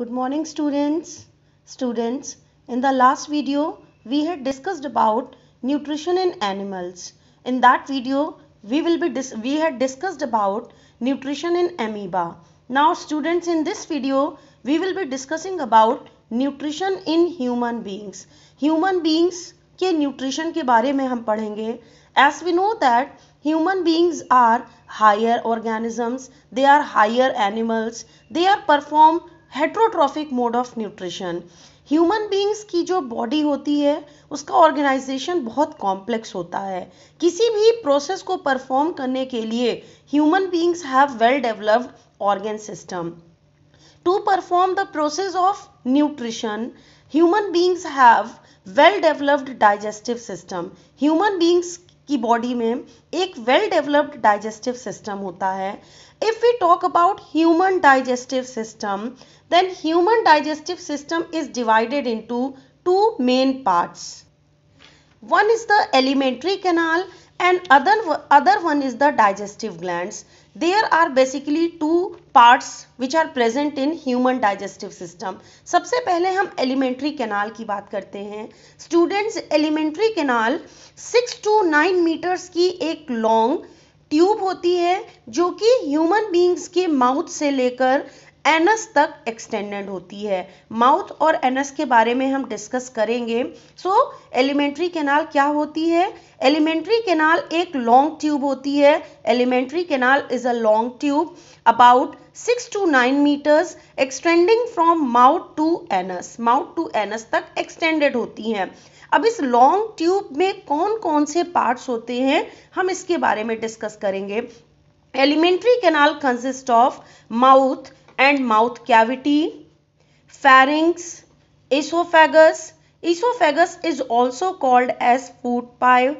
Good morning students. Students, in the last video, we had discussed about nutrition in animals. In that video, we will be we had discussed about nutrition in amoeba. Now students, in this video, we will be discussing about nutrition in human beings. Human beings के nutrition के बारे में हम पढ़ेंगे As we know that human beings are higher organisms they are higher animals they are perform heterotrophic mode of nutrition human beings की जो body होती है उसका ऑर्गेनाइजेशन बहुत कॉम्प्लेक्स होता है किसी भी प्रोसेस को परफॉर्म करने के लिए human beings have well developed organ system to perform the process of nutrition human beings have well developed digestive system human beings की बॉडी में एक वेल डेवलप्ड डाइजेस्टिव सिस्टम होता है if we talk about human digestive system then human digestive system is divided into two main parts one is the alimentary canal and other other one is the digestive glands there are basically two parts which are present in human digestive system सबसे पहले हम alimentary canal की बात करते हैं students alimentary canal six to nine meters की एक long tube होती है जो कि ह्यूमन बींग्स के माउथ से लेकर एनस तक एक्सटेंडेड होती है माउथ और एनस के बारे में हम डिस्कस करेंगे सो एलिमेंट्री केनाल क्या होती है एलिमेंट्री केनाल एक लॉन्ग ट्यूब होती है alimentary canal is a long tube about six to nine meters extending from mouth to anus mouth to anus तक एक्सटेंडेड होती हैं अब इस लॉन्ग ट्यूब में कौन कौन से पार्ट्स होते हैं हम इसके बारे में डिस्कस करेंगे alimentary canal consist of mouth and mouth cavity, pharynx, esophagus. Esophagus is also called as food pipe,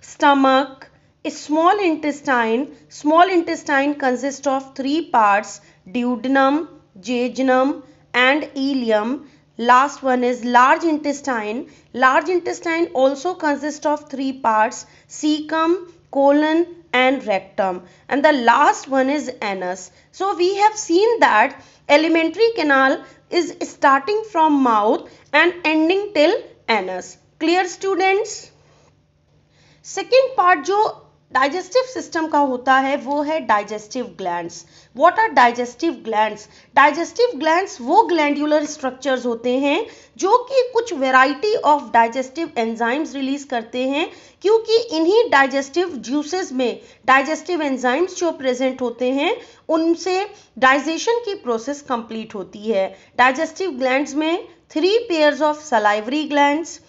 stomach, small intestine. Small intestine consists of three parts, duodenum, jejunum and ileum. Last one is large intestine. Large intestine also consists of three parts, cecum, colon and rectum and the last one is anus so we have seen that elementary canal is starting from mouth and ending till anus clear students Second part, जो digestive system का होता है वो है digestive glands what are digestive glands digestive glands वो glandular structures होते हैं जो कि कुछ variety of digestive enzymes release करते हैं क्योंकि इन्हीं डाइजेस्टिव जूसेस में डाइजेस्टिव एंजाइम्स जो प्रेजेंट होते हैं उनसे डाइजेशन की प्रोसेस कंप्लीट होती है डाइजेस्टिव ग्लैंड्स में three pairs of salivary glands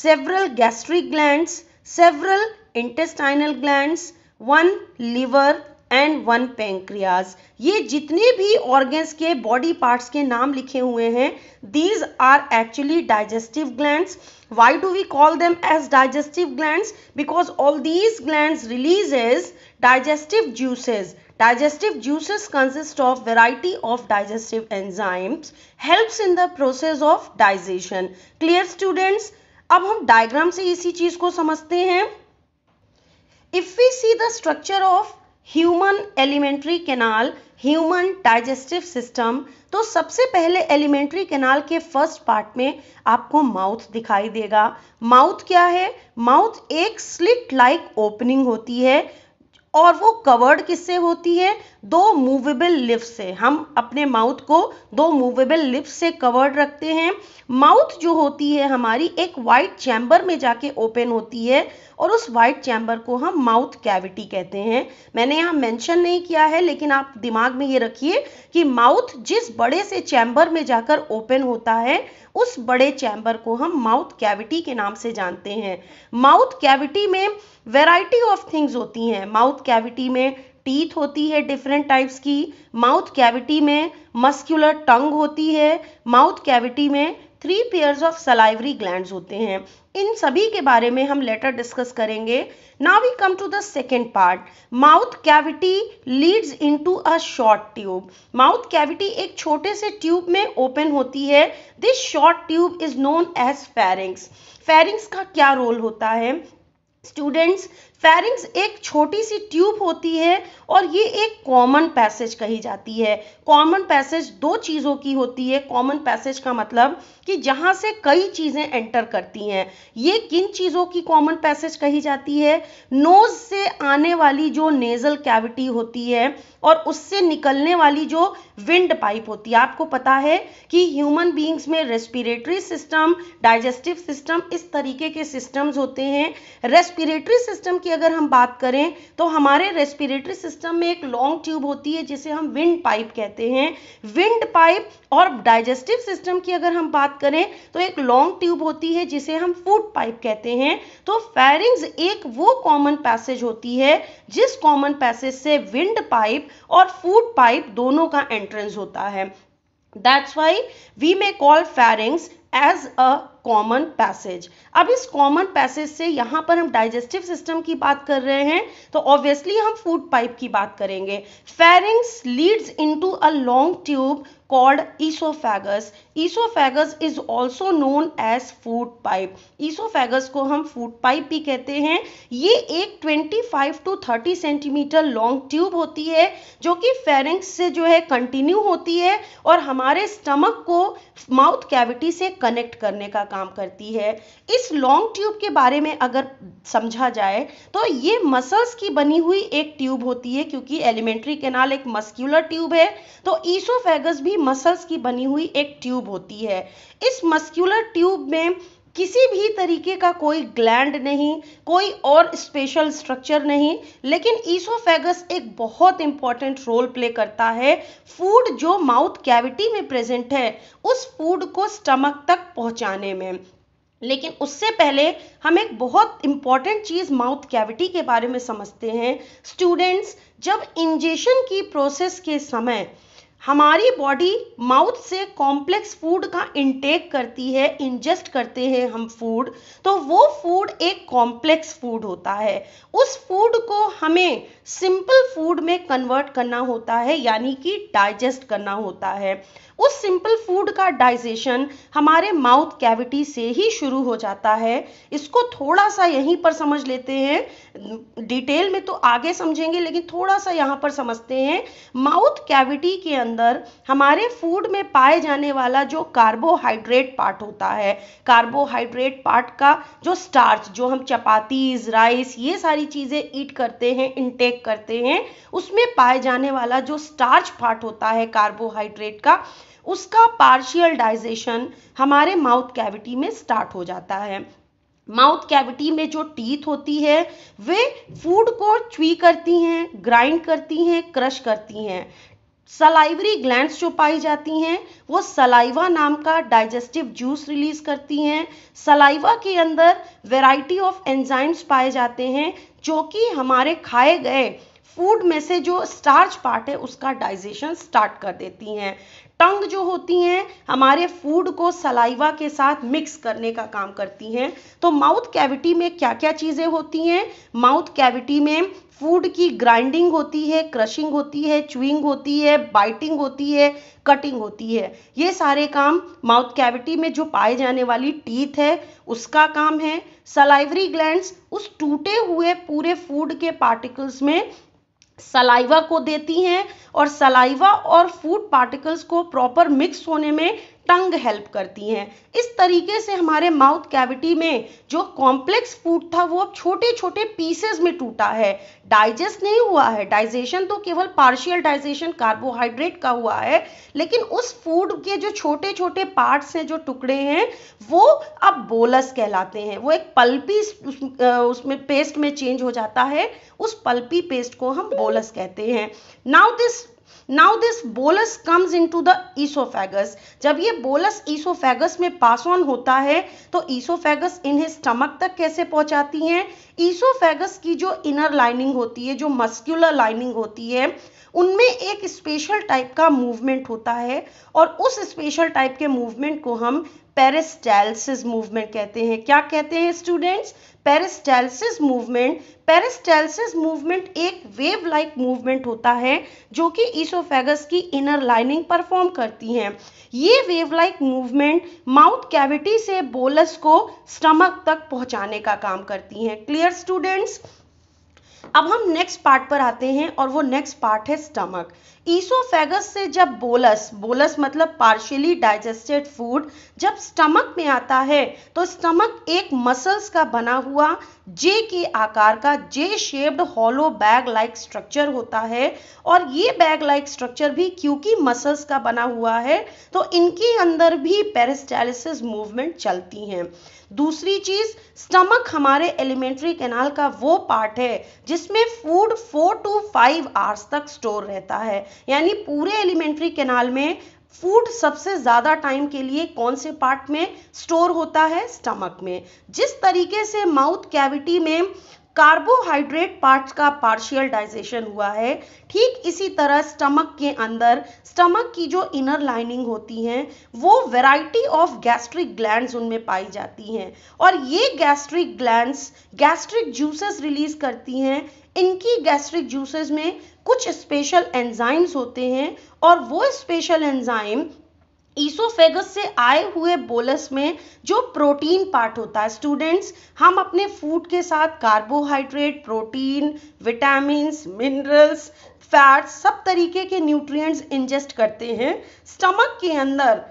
several gastric glands several intestinal glands one liver and one pancreas ये जितने भी ऑर्गेन्स के बॉडी पार्ट्स के नाम लिखे हुए हैं these are actually digestive glands why do we call them as digestive glands because all these glands releases digestive juices digestive juices consist of variety of digestive enzymes helps in the process of digestion clear students अब हम diagram से इसी चीज को समझते हैं if we see the structure of human elementary canal human digestive system तो सबसे पहले एलिमेंट्री कैनाल के फर्स्ट पार्ट में आपको माउथ दिखाई देगा माउथ क्या है माउथ एक स्लिट लाइक ओपनिंग होती है और वो कवर्ड किससे होती है दो मूवेबल लिप्स से हम अपने माउथ को दो मूवेबल लिप्स से कवर्ड रखते हैं माउथ जो होती है हमारी एक वाइट चैम्बर में जाके ओपन होती है और उस वाइट चैम्बर को हम माउथ कैविटी कहते हैं मैंने यहाँ मेंशन नहीं किया है लेकिन आप दिमाग में ये रखिए कि माउथ जिस बड़े से चैम्बर में जाकर ओपन होता है उस बड़े चैम्बर को हम माउथ कैविटी के नाम से जानते हैं माउथ कैविटी में वेराइटी ऑफ थिंग्स होती हैं माउथ कैविटी में टीथ होती है डिफरेंट टाइप्स की माउथ कैविटी में मस्क्यूलर टंग होती है माउथ कैविटी में three pairs of salivary glands होते हैं इन सभी के बारे में हम लेटर डिस्कस करेंगे now we come to the second part mouth cavity leads into a short tube mouth cavity एक छोटे से ट्यूब में ओपन होती है this short tube is known as pharynx pharynx का क्या रोल होता है स्टूडेंट्स फेरिंग्स एक छोटी सी ट्यूब होती है और ये एक कॉमन पैसेज कही जाती है कॉमन पैसेज दो चीज़ों की होती है कॉमन पैसेज का मतलब कि जहां से कई चीजें एंटर करती हैं ये किन चीजों की कॉमन पैसेज कही जाती है नोज से आने वाली जो नेजल कैविटी होती है और उससे निकलने वाली जो विंड पाइप होती है आपको पता है कि ह्यूमन बींग्स में रेस्पिरेटरी सिस्टम डाइजेस्टिव सिस्टम इस तरीके के सिस्टम्स होते हैं रेस्पिरेटरी सिस्टम की अगर हम बात करें तो हमारे रेस्पिरेटरी सिस्टम में एक लॉन्ग ट्यूब होती है जिसे हम विंड पाइप कहते हैं विंड पाइप और डाइजेस्टिव सिस्टम की अगर हम बात करें तो एक लॉन्ग ट्यूब होती है जिसे हम फूड पाइप कहते हैं तो फेरिंग्स एक वो कॉमन पैसेज होती है जिस कॉमन पैसेज से विंड पाइप और फूड पाइप दोनों का एंट्रेंस होता है That's why we may call pharynx as a common passage अब इस कॉमन पैसेज से यहाँ पर हम डाइजेस्टिव सिस्टम की बात कर रहे हैं तो ऑब्वियसली हम फूड पाइप की बात करेंगे pharynx leads into a long tube called oesophagus oesophagus is also known as food pipe oesophagus को हम फूड पाइप भी कहते हैं ये एक 25 टू 30 सेंटीमीटर लॉन्ग ट्यूब होती है जो कि फेरिंग्स से जो है कंटिन्यू होती है और हमारे स्टमक को माउथ कैविटी से कनेक्ट करने का काम करती है इस लॉन्ग ट्यूब के बारे में अगर समझा जाए तो ये मसल्स की बनी हुई एक ट्यूब होती है क्योंकि एलिमेंट्री कैनाल एक मस्क्यूलर ट्यूब है तो ईसोफेगस भी मसल्स की बनी हुई एक ट्यूब होती है इस मस्क्यूलर ट्यूब में किसी भी तरीके का कोई ग्लैंड नहीं कोई और स्पेशल स्ट्रक्चर नहीं लेकिन ईसोफेगस एक बहुत इंपॉर्टेंट रोल प्ले करता है फूड जो माउथ कैविटी में प्रेजेंट है उस फूड को स्टमक तक पहुंचाने में लेकिन उससे पहले हम एक बहुत इंपॉर्टेंट चीज़ माउथ कैविटी के बारे में समझते हैं स्टूडेंट्स जब इंजेशन की प्रोसेस के समय हमारी बॉडी माउथ से कॉम्प्लेक्स फूड का इंटेक करती है इंजेस्ट करते हैं हम फूड तो वो फूड एक कॉम्प्लेक्स फूड होता है उस फूड को हमें सिंपल फूड में कन्वर्ट करना होता है यानी कि डाइजेस्ट करना होता है उस सिंपल फूड का डाइजेशन हमारे माउथ कैविटी से ही शुरू हो जाता है इसको थोड़ा सा यहीं पर समझ लेते हैं डिटेल में तो आगे समझेंगे लेकिन थोड़ा सा यहाँ पर समझते हैं माउथ कैविटी के अंदर हमारे फूड में पाए जाने वाला जो कार्बोहाइड्रेट पार्ट होता है कार्बोहाइड्रेट पार्ट का जो स्टार्च जो हम चपातीज राइस ये सारी चीज़ें ईट करते हैं इनटेक करते हैं उसमें पाए जाने वाला जो स्टार्च पार्ट होता है कार्बोहाइड्रेट का उसका पार्शियल डाइजेशन हमारे माउथ कैविटी में स्टार्ट हो जाता है माउथ कैविटी में जो टीथ होती है वे फूड को च्वी करती हैं ग्राइंड करती हैं क्रश करती हैं सलाइवरी ग्लैंड्स जो पाई जाती हैं वो सलाइवा नाम का डाइजेस्टिव जूस रिलीज करती हैं सलाइवा के अंदर वैरायटी ऑफ एंजाइम्स पाए जाते हैं जो कि हमारे खाए गए फूड में से जो स्टार्च पार्ट है उसका डाइजेशन स्टार्ट कर देती हैं टंग जो होती हैं हमारे फूड को सलाइवा के साथ मिक्स करने का काम करती हैं तो माउथ कैविटी में क्या क्या चीज़ें होती हैं माउथ कैविटी में फूड की ग्राइंडिंग होती है क्रशिंग होती है चुइंग होती है बाइटिंग होती है कटिंग होती है ये सारे काम माउथ कैविटी में जो पाए जाने वाली टीथ है उसका काम है सलाइवरी ग्लैंड्स उस टूटे हुए पूरे फूड के पार्टिकल्स में सलाइवा को देती हैं और सलाइवा और फूड पार्टिकल्स को प्रॉपर मिक्स होने में टंग हेल्प करती हैं इस तरीके से हमारे माउथ कैविटी में जो कॉम्प्लेक्स फूड था वो अब छोटे छोटे पीसेस में टूटा है डाइजेस्ट नहीं हुआ है डाइजेशन तो केवल पार्शियल डाइजेशन कार्बोहाइड्रेट का हुआ है लेकिन उस फूड के जो छोटे छोटे पार्ट्स हैं जो टुकड़े हैं वो अब बोलस कहलाते हैं वो एक पल्पी उस, उसमें पेस्ट में चेंज हो जाता है उस पल्पी पेस्ट को हम बोलस कहते हैं now this now this bolus comes into the oesophagus जब ये बोलस ईसोफेगस में पास ऑन होता है तो ईसोफेगस इन्हें स्टमक तक कैसे पहुंचाती हैं ईसोफेगस की जो इनर लाइनिंग होती है जो मस्क्यूलर लाइनिंग होती है उनमें एक स्पेशल टाइप का मूवमेंट होता है और उस स्पेशल टाइप के मूवमेंट को हम पेरिस्टैलिसिस मूवमेंट कहते हैं क्या कहते हैं students peristalsis movement peristalsis movement एक वेव लाइक मूवमेंट होता है जो कि ईसोफेगस की इनर लाइनिंग परफॉर्म करती हैं ये wave like movement mouth cavity से बोलस को स्टमक तक पहुंचाने का काम करती हैं क्लियर स्टूडेंट्स अब हम नेक्स्ट पार्ट पर आते हैं और वो नेक्स्ट पार्ट है स्टमक ईसोफेगस से जब बोलस बोलस मतलब पार्शियली डाइजेस्टेड फूड जब स्टमक में आता है तो स्टमक एक मसल्स का बना हुआ जे के आकार का J shaped hollow bag like structure होता है और ये बैग लाइक स्ट्रक्चर भी क्योंकि मसल्स का बना हुआ है तो इनके अंदर भी पेरिस्टालिसिस मूवमेंट चलती हैं दूसरी चीज स्टमक हमारे एलिमेंट्री कैनाल का वो पार्ट है जिसमें food four to five hours तक स्टोर रहता है यानी पूरे एलिमेंट्री कैनाल में फूड सबसे ज़्यादा टाइम के लिए कौन से पार्ट में स्टोर होता है स्टमक में जिस तरीके से माउथ कैविटी में कार्बोहाइड्रेट पार्ट का पार्शियल डाइजेशन हुआ है ठीक इसी तरह स्टमक के अंदर स्टमक की जो इनर लाइनिंग होती हैं वो वैरायटी ऑफ गैस्ट्रिक ग्लैंड्स उनमें पाई जाती हैं और ये gastric glands gastric juices release करती हैं इनकी गैस्ट्रिक जूसेस में कुछ स्पेशल एंजाइम्स होते हैं और वो स्पेशल एंजाइम ईसोफेगस से आए हुए बोलस में जो प्रोटीन पार्ट होता है स्टूडेंट्स हम अपने फूड के साथ carbohydrate protein vitamin minerals fats सब तरीके के न्यूट्रिएंट्स इंजेस्ट करते हैं स्टमक के अंदर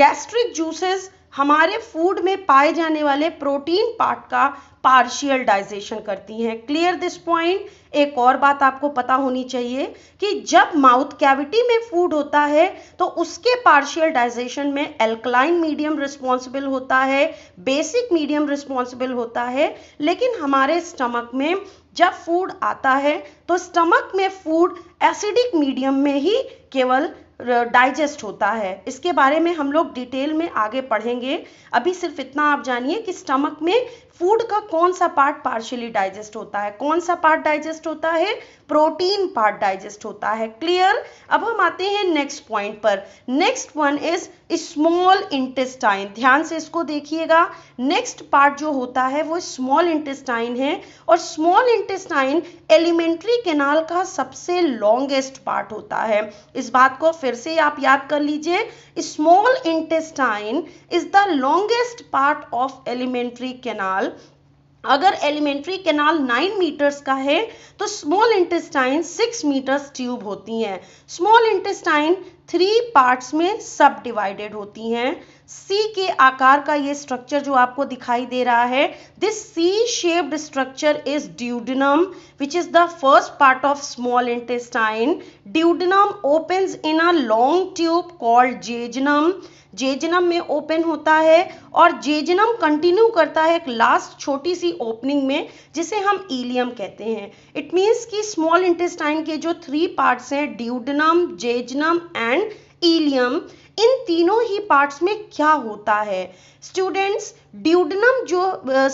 गैस्ट्रिक जूसेस हमारे फूड में पाए जाने वाले प्रोटीन पार्ट का पार्शियल डाइजेशन करती हैं क्लियर दिस पॉइंट एक और बात आपको पता होनी चाहिए कि जब माउथ कैविटी में फूड होता है तो उसके पार्शियल डाइजेशन में एल्कलाइन मीडियम रिस्पॉन्सिबल होता है बेसिक मीडियम रिस्पॉन्सिबल होता है लेकिन हमारे स्टमक में जब फूड आता है तो स्टमक में फूड एसिडिक मीडियम में ही केवल डाइजेस्ट होता है इसके बारे में हम लोग डिटेल में आगे पढ़ेंगे अभी सिर्फ इतना आप जानिए कि स्टमक में फूड का कौन सा पार्ट पार्शियली डाइजेस्ट होता है कौन सा पार्ट डाइजेस्ट होता है प्रोटीन पार्ट डाइजेस्ट होता है क्लियर अब हम आते हैं नेक्स्ट पॉइंट पर next one is small intestine ध्यान से इसको देखिएगा नेक्स्ट पार्ट जो होता है वो स्मॉल इंटेस्टाइन है और स्मॉल इंटेस्टाइन एलिमेंट्री केनाल का सबसे लॉन्गेस्ट पार्ट होता है इस बात को फिर से आप याद कर लीजिए small intestine is the longest part of elementary canal canal अगर एलिमेंट्री कैनाल नाइन मीटर्स का है तो small intestine six metres tube होती हैं स्मॉल इंटेस्टाइन थ्री पार्ट्स में सब डिवाइडेड होती हैं सी के आकार का ये स्ट्रक्चर जो आपको दिखाई दे रहा है this C shaped structure is duodenum which is the first part of small intestine duodenum opens in a long tube called jejunum jejunum में ओपन होता है और जेजनम कंटिन्यू करता है एक लास्ट छोटी सी ओपनिंग में जिसे हम ईलियम कहते हैं इट मीन्स कि स्मॉल इंटेस्टाइन के जो थ्री पार्ट्स हैं ड्यूडनम जेजनम एंड ईलियम इन तीनों ही पार्ट्स में क्या होता है स्टूडेंट्स ड्यूडनम जो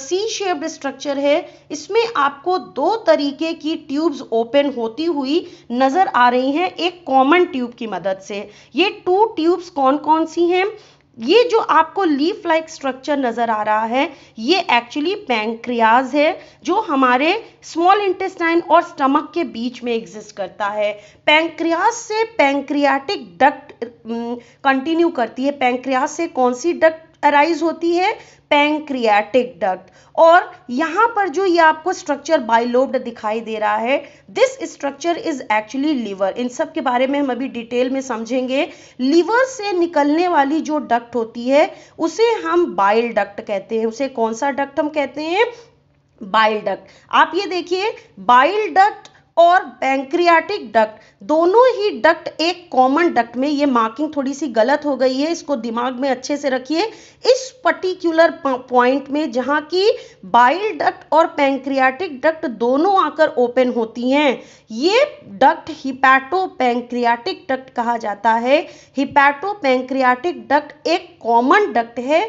सी शेप्ड स्ट्रक्चर है इसमें आपको दो तरीके की ट्यूब्स ओपन होती हुई नजर आ रही हैं एक कॉमन ट्यूब की मदद से ये टू ट्यूब्स कौन कौन सी हैं ये जो आपको लीफ लाइक स्ट्रक्चर नज़र आ रहा है ये एक्चुअली पैंक्रियाज है जो हमारे स्मॉल इंटेस्टाइन और स्टमक के बीच में एग्जिस्ट करता है पैंक्रियाज से पैंक्रियाटिक डक्ट कंटिन्यू करती है पैंक्रियाज से कौन सी डक्ट अराइज होती है पैंक्रियाटिक डक्ट और यहाँ पर जो ये आपको स्ट्रक्चर बाइलोब्ड दिखाई दे रहा है this structure is actually liver इन सब के बारे में हम अभी डिटेल में समझेंगे लीवर से निकलने वाली जो डक्ट होती है उसे हम बाइल डक्ट कहते हैं उसे कौन सा डक्ट हम कहते हैं बाइल डक्ट आप ये देखिए बाइल डक्ट और पैंक्रियाटिक डक्ट दोनों ही डक्ट एक कॉमन डक्ट में ये मार्किंग थोड़ी सी गलत हो गई है इसको दिमाग में अच्छे से रखिए इस पर्टिकुलर पॉइंट में जहाँ की बाइल डक्ट और पैंक्रियाटिक डक्ट दोनों आकर ओपन होती हैं ये डक्ट हिपैटो पैंक्रियाटिक डक्ट कहा जाता है हिपैटो पैंक्रियाटिक डक्ट एक कॉमन डक्ट है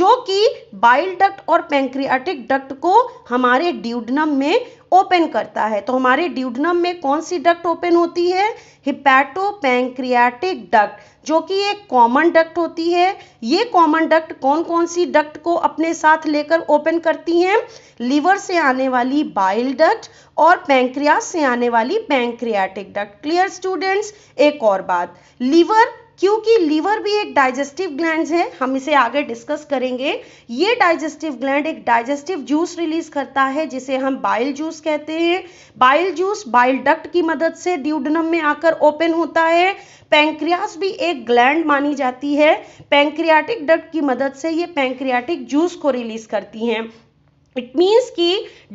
जो कि बाइल डक्ट और पैंक्रियाटिक डक्ट को हमारे ड्यूडनम में ओपन करता है तो हमारे ड्यूडनम में कौन सी डक्ट ओपन होती है हिपैटो पैंक्रियाटिक डक्ट जो कि एक कॉमन डक्ट होती है ये कॉमन डक्ट कौन कौन सी डक्ट को अपने साथ लेकर ओपन करती हैं लीवर से आने वाली बाइल डक्ट और पैंक्रियाज से आने वाली पैंक्रियाटिक डक्ट क्लियर स्टूडेंट्स एक और बात लीवर क्योंकि लीवर भी एक डाइजेस्टिव ग्लैंड है हम इसे आगे डिस्कस करेंगे ये डाइजेस्टिव ग्लैंड एक डाइजेस्टिव जूस रिलीज करता है जिसे हम बाइल जूस कहते हैं बाइल जूस बाइल डक्ट की मदद से ड्यूडनम में आकर ओपन होता है पैंक्रियास भी एक ग्लैंड मानी जाती है पैंक्रियाटिक डक्ट की मदद से ये पैंक्रियाटिक जूस को रिलीज करती हैं इट मीन्स कि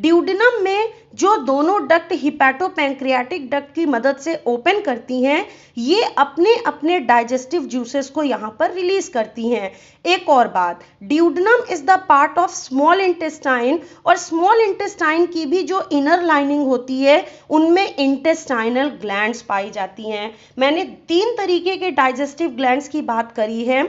ड्यूडनम में जो दोनों डक्ट हिपैटोपेंक्रियाटिक डक्ट की मदद से ओपन करती हैं ये अपने अपने डाइजेस्टिव जूसेस को यहाँ पर रिलीज करती हैं एक और बात duodenum is the part of small intestine और स्मॉल इंटेस्टाइन की भी जो इनर लाइनिंग होती है उनमें इंटेस्टाइनल ग्लैंड्स पाई जाती हैं मैंने तीन तरीके के डाइजेस्टिव ग्लैंड की बात करी है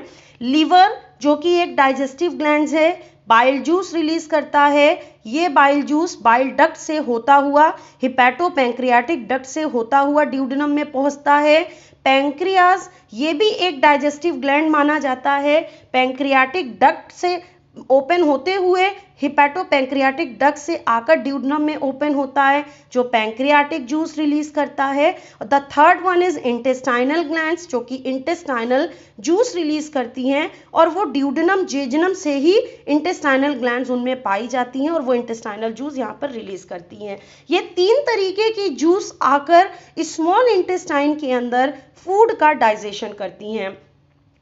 लीवर जो कि एक डाइजेस्टिव ग्लैंड है बाइल जूस रिलीज करता है ये बाइल जूस बाइल डक्ट से होता हुआ हिपैटो पैंक्रियाटिक डक्ट से होता हुआ ड्यूडनम में पहुंचता है पैंक्रियाज ये भी एक डाइजेस्टिव ग्लैंड माना जाता है पैंक्रियाटिक डक्ट से ओपन होते हुए हिपैटोपेंक्रियाटिक डग से आकर ड्यूडनम में ओपन होता है जो पैंक्रियाटिक जूस रिलीज करता है the third one is intestinal gland जो कि इंटेस्टाइनल जूस रिलीज करती हैं और वो ड्यूडनम जेजनम से ही इंटेस्टाइनल ग्लैंड उनमें पाई जाती हैं और वो इंटेस्टाइनल जूस यहाँ पर रिलीज करती हैं ये तीन तरीके की जूस आकर स्मॉल इंटेस्टाइन के अंदर फूड का डाइजेशन करती हैं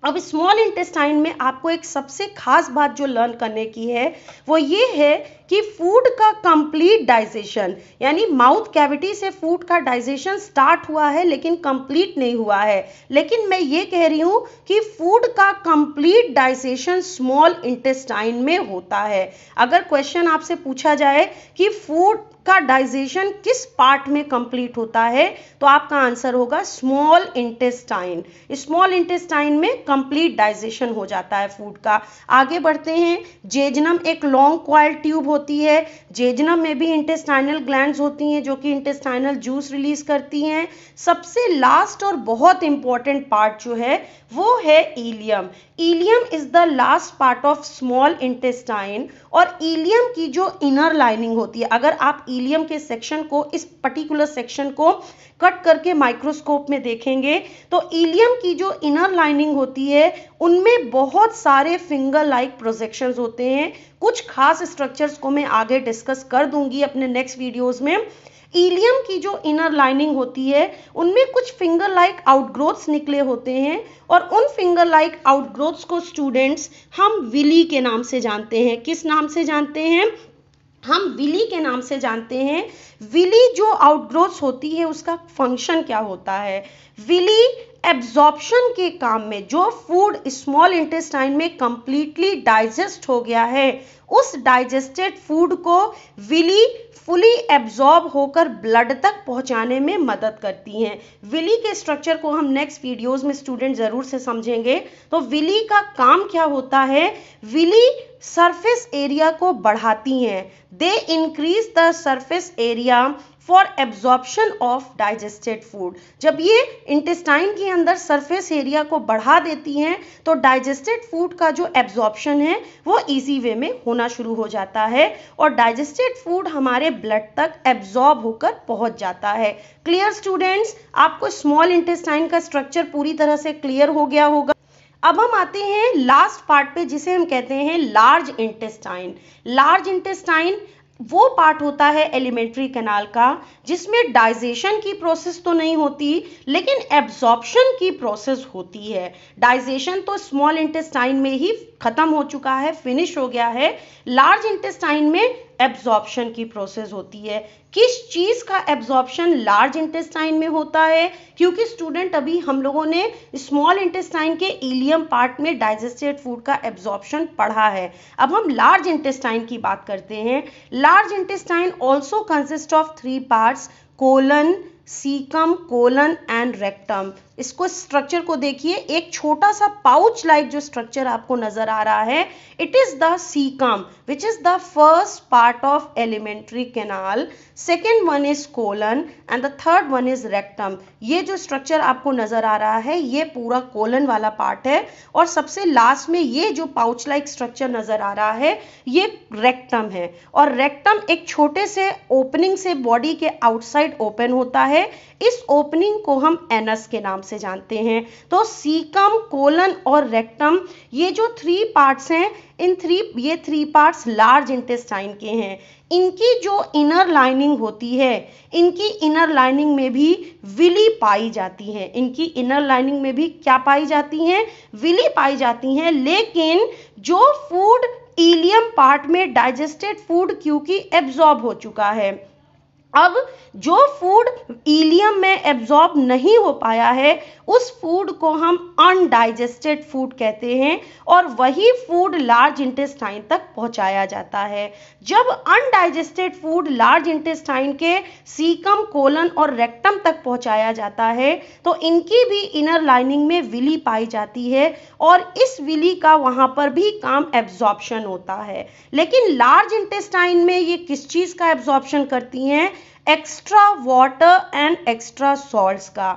अब स्मॉल इंटेस्टाइन में आपको एक सबसे खास बात जो लर्न करने की है वो ये है कि फूड का कंप्लीट डाइजेशन यानी माउथ कैविटी से फूड का डाइजेशन स्टार्ट हुआ है लेकिन कंप्लीट नहीं हुआ है लेकिन मैं ये कह रही हूँ कि फूड का कंप्लीट डाइजेशन स्मॉल इंटेस्टाइन में होता है अगर क्वेश्चन आपसे पूछा जाए कि फूड का डाइजेशन किस पार्ट में कंप्लीट होता है तो आपका आंसर होगा स्मॉल इंटेस्टाइन स्मॉल इंटेस्टाइन में कंप्लीट डाइजेशन हो जाता है फूड का आगे बढ़ते हैं जेजनम एक लॉन्ग क्वाइल ट्यूब होती है जेजनम में भी इंटेस्टाइनल ग्लैंड होती हैं जो कि इंटेस्टाइनल जूस रिलीज करती हैं सबसे लास्ट और बहुत इंपॉर्टेंट पार्ट जो है वो है ileum ileum is the last part of small intestine और ईलियम की जो इनर लाइनिंग होती है अगर आप ईलियम के सेक्शन को इस पर्टिकुलर सेक्शन को कट करके माइक्रोस्कोप में देखेंगे तो ईलियम की जो इनर लाइनिंग होती है उनमें बहुत सारे फिंगर लाइक प्रोजेक्शन होते हैं कुछ खास स्ट्रक्चर्स को मैं आगे डिस्कस कर दूंगी अपने नेक्स्ट वीडियोज में ईलियम की जो इनर लाइनिंग होती है उनमें कुछ फिंगर लाइक आउटग्रोथ्स निकले होते हैं और उन फिंगर लाइक आउटग्रोथ्स को स्टूडेंट्स हम विली के नाम से जानते हैं किस नाम से जानते हैं हम विली के नाम से जानते हैं विली जो आउटग्रोथ होती है उसका फंक्शन क्या होता है विली एब्जॉर्प्शन के काम में जो फूड स्मॉल इंटेस्टाइन में कंप्लीटली डाइजेस्ट हो गया है उस डाइजेस्टेड फूड को विली फुली एब्जॉर्ब होकर ब्लड तक पहुंचाने में मदद करती हैं विली के स्ट्रक्चर को हम नेक्स्ट वीडियोस में स्टूडेंट ज़रूर से समझेंगे तो विली का काम क्या होता है विली सरफेस एरिया को बढ़ाती हैं they increase the surface area for absorption of digested food जब ये इंटेस्टाइन के अंदर सरफेस एरिया को बढ़ा देती हैं तो डाइजेस्टेड फूड का जो एब्जॉर्प्शन है वो ईजी वे में होना शुरू हो जाता है और डाइजेस्टेड फूड हमारे ब्लड तक एब्जॉर्ब होकर पहुंच जाता है क्लियर स्टूडेंट्स आपको स्मॉल इंटेस्टाइन का स्ट्रक्चर पूरी तरह से क्लियर हो गया होगा अब हम आते हैं लास्ट पार्ट पे जिसे हम कहते हैं लार्ज इंटेस्टाइन लार्ज इंटेस्टाइन वो पार्ट होता है एलिमेंट्री कैनाल का जिसमें डाइजेशन की प्रोसेस तो नहीं होती लेकिन एब्जॉर्प्शन की प्रोसेस होती है डाइजेशन तो स्मॉल इंटेस्टाइन में ही खत्म हो चुका है फिनिश हो गया है लार्ज इंटेस्टाइन में एब्जॉर्प्शन की प्रोसेस होती है किस चीज का एब्जॉर्प्शन लार्ज इंटेस्टाइन में होता है क्योंकि स्टूडेंट अभी हम लोगों ने स्मॉल इंटेस्टाइन के इलियम पार्ट में डाइजेस्टेड फूड का एब्जॉर्प्शन पढ़ा है अब हम लार्ज इंटेस्टाइन की बात करते हैं large intestine also consist of three part colon caecum colon and rectum इसको स्ट्रक्चर को देखिए एक छोटा सा पाउच लाइक जो स्ट्रक्चर आपको नजर आ रहा है it is the caecum which is the first part of elementary canal second one is colon and the third one is rectum ये जो स्ट्रक्चर आपको नजर आ रहा है ये पूरा कोलन वाला पार्ट है और सबसे लास्ट में ये जो पाउच लाइक स्ट्रक्चर नजर आ रहा है ये रेक्टम है और रेक्टम एक छोटे से ओपनिंग से बॉडी के आउटसाइड ओपन होता है इस ओपनिंग को हम एनस के नाम से जानते हैं तो सीकम कोलन और रेक्टम ये जो थ्री पार्ट्स हैं इन थ्री ये थ्री पार्ट्स लार्ज इंटेस्टाइन के हैं इनकी जो इनर लाइनिंग होती है इनकी इनर लाइनिंग में भी विली पाई जाती है इनकी इनर लाइनिंग में भी क्या पाई जाती हैं विली पाई जाती हैं लेकिन जो फूड ईलियम पार्ट में डाइजेस्टेड फूड क्योंकि एब्जॉर्ब हो चुका है अब जो फूड ईलियम में एब्जॉर्ब नहीं हो पाया है उस फूड को हम अनडाइजेस्टेड फूड कहते हैं और वही फूड लार्ज इंटेस्टाइन तक पहुंचाया जाता है जब अनडाइजेस्टेड फूड लार्ज इंटेस्टाइन के सीकम कोलन और रेक्टम तक पहुंचाया जाता है तो इनकी भी इनर लाइनिंग में विली पाई जाती है और इस विली का वहां पर भी काम एब्जॉर्प्शन होता है लेकिन लार्ज इंटेस्टाइन में ये किस चीज़ का एब्जॉर्प्शन करती हैं extra water and extra salts का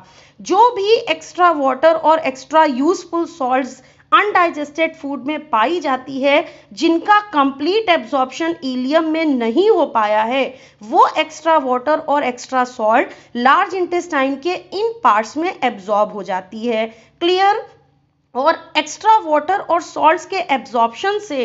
जो भी एक्स्ट्रा वाटर और extra useful salts undigested food में पाई जाती है जिनका कंप्लीट एब्जॉर्प्शन ईलियम में नहीं हो पाया है वो एक्स्ट्रा वाटर और एक्स्ट्रा सॉल्ट लार्ज इंटेस्टाइन के इन पार्ट्स में एब्जॉर्ब हो जाती है क्लियर और एक्स्ट्रा वाटर और सॉल्ट्स के एब्जॉर्बशन से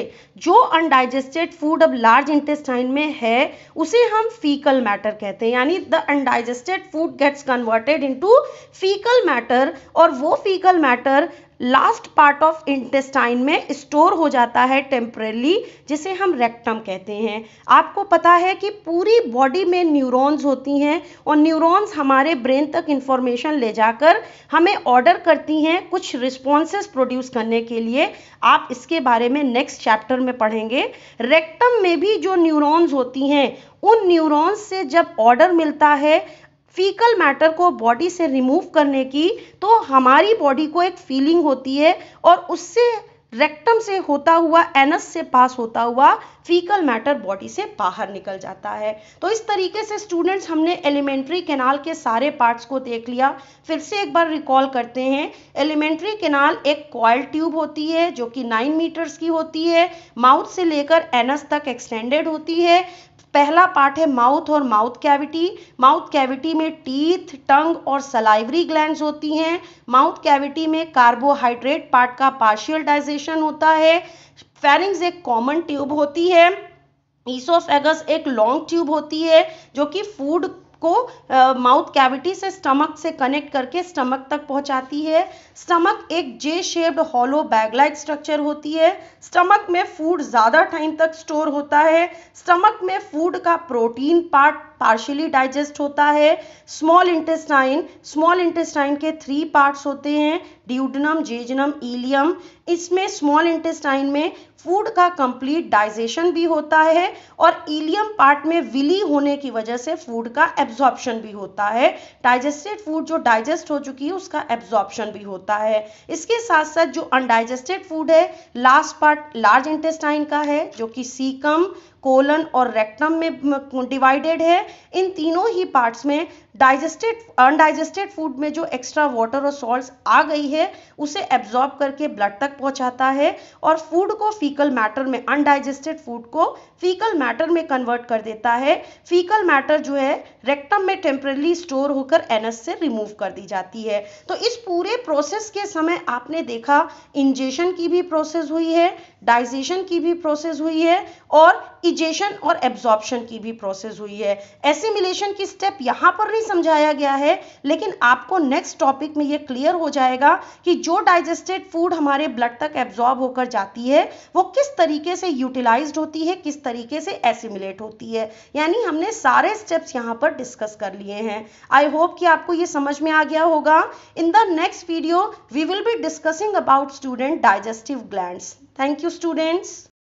जो अनडाइजेस्टेड फूड अब लार्ज इंटेस्टाइन में है उसे हम फीकल मैटर कहते हैं यानी the undigested food gets converted into faecal matter और वो faecal matter last part of intestine में स्टोर हो जाता है टेम्परेली जिसे हम रेक्टम कहते हैं आपको पता है कि पूरी बॉडी में न्यूरॉन्स होती हैं और न्यूरॉन्स हमारे ब्रेन तक इंफॉर्मेशन ले जाकर हमें ऑर्डर करती हैं कुछ रिस्पॉन्सेस प्रोड्यूस करने के लिए आप इसके बारे में नेक्स्ट चैप्टर में पढ़ेंगे रेक्टम में भी जो न्यूरोन्स होती हैं उन न्यूरॉन्स से जब ऑर्डर मिलता है फीकल मैटर को बॉडी से रिमूव करने की तो हमारी बॉडी को एक फीलिंग होती है और उससे रेक्टम से होता हुआ एनस से पास होता हुआ फीकल मैटर बॉडी से बाहर निकल जाता है तो इस तरीके से स्टूडेंट्स हमने एलिमेंट्री केनाल के सारे पार्ट्स को देख लिया फिर से एक बार रिकॉल करते हैं एलिमेंट्री केनाल एक कॉयल ट्यूब होती है जो कि नाइन मीटर्स की होती है माउथ से लेकर एनस तक एक्सटेंडेड होती है पहला पार्ट है माउथ और माउथ कैविटी माउथ कैविटी में टीथ टंग और सलाइवरी ग्लैंड होती हैं माउथ कैविटी में कार्बोहाइड्रेट पार्ट का पार्शियल डाइजेशन होता है फेरिंग्स एक कॉमन ट्यूब होती है ईसोफेगस एक लॉन्ग ट्यूब होती है जो कि फूड को माउथ uh, कैविटी से स्टमक से कनेक्ट करके स्टमक तक पहुंचाती है स्टमक एक J shaped hollow bag like structure होती है स्टमक में फूड ज़्यादा टाइम तक स्टोर होता है स्टमक में फूड का प्रोटीन पार्ट पार्शली डाइजेस्ट होता है स्मॉल इंटेस्टाइन स्मॉल इंटेस्टाइन के थ्री पार्ट्स होते हैं ड्यूडनम जेजनम ईलियम इसमें स्मॉल इंटेस्टाइन में फूड का कंप्लीट डाइजेशन भी होता है और ईलियम पार्ट में विली होने की वजह से फूड का एब्जॉर्प्शन भी होता है डाइजेस्टेड फूड जो डाइजेस्ट हो चुकी है उसका एब्जॉर्प्शन भी होता है इसके साथ साथ जो अनडाइजेस्टेड फूड है लास्ट पार्ट लार्ज इंटेस्टाइन का है जो कि सीकम कोलन और रेक्टम में डिवाइडेड है इन तीनों ही पार्ट्स में डाइजेस्टेड अनडाइजेस्टेड फूड में जो एक्स्ट्रा वाटर और सॉल्ट आ गई है उसे एब्जॉर्ब करके ब्लड तक पहुंचाता है और फूड को फीकल मैटर में अनडाइजेस्टेड फूड को फीकल मैटर में कन्वर्ट कर देता है फीकल मैटर जो है रेक्टम में टेम्परेली स्टोर होकर एनस से रिमूव कर दी जाती है तो इस पूरे प्रोसेस के समय आपने देखा इंजेशन की भी प्रोसेस हुई है डाइजेशन की भी प्रोसेस हुई है और डिजेशन और एब्जॉर्प्शन की भी प्रोसेस हुई है एसिमिलेशन की स्टेप यहाँ पर नहीं समझाया गया है लेकिन आपको नेक्स्ट टॉपिक में ये क्लियर हो जाएगा कि जो डाइजेस्टेड फूड हमारे ब्लड तक एब्जॉर्ब होकर जाती है वो किस तरीके से यूटिलाइज होती है किस तरीके से एसिमिलेट होती है यानी हमने सारे स्टेप्स यहाँ पर डिस्कस कर लिए हैं आई होप कि आपको ये समझ में आ गया होगा in the next video we will be discussing about student digestive gland thank you students